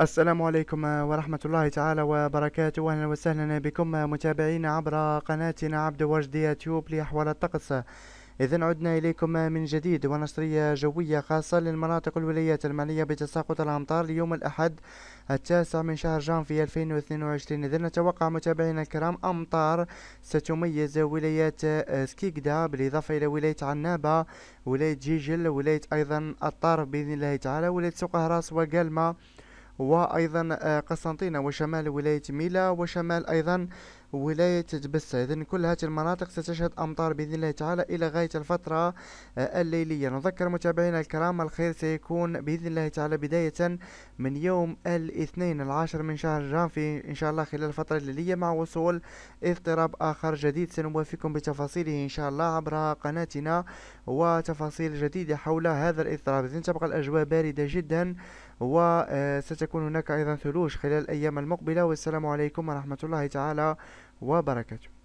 السلام عليكم آه، ورحمة الله تعالى وبركاته أهلا وسهلا بكم آه، متابعينا عبر قناتنا عبد وجد يوتيوب لأحوال الطقس إذا عدنا إليكم آه، من جديد ونشرية جوية خاصة للمناطق الولايات المالية بتساقط الأمطار ليوم الأحد التاسع من شهر جانفي 2022 إذا نتوقع متابعينا الكرام أمطار ستميز ولاية سكيكدا بالإضافة إلى ولاية عنابة ولاية جيجل ولاية أيضا الطارف بإذن الله تعالى ولاية سوق هراس وقلمة وأيضا آه، قسنطينة وشمال ولاية ميلا وشمال أيضا ولاية تبسة إذا كل هذه المناطق ستشهد أمطار بإذن الله تعالى إلى غاية الفترة آه، الليلية نذكر متابعينا الكرام الخير سيكون بإذن الله تعالى بداية من يوم الاثنين العاشر من شهر جانفي إن شاء الله خلال الفترة الليلية مع وصول اضطراب آخر جديد سنوافيكم بتفاصيله إن شاء الله عبر قناتنا وتفاصيل جديدة حول هذا الاضطراب إذا تبقى الأجواء باردة جدا وستكون آه، سيكون هناك أيضا ثلوج خلال الأيام المقبلة والسلام عليكم ورحمة الله تعالى وبركاته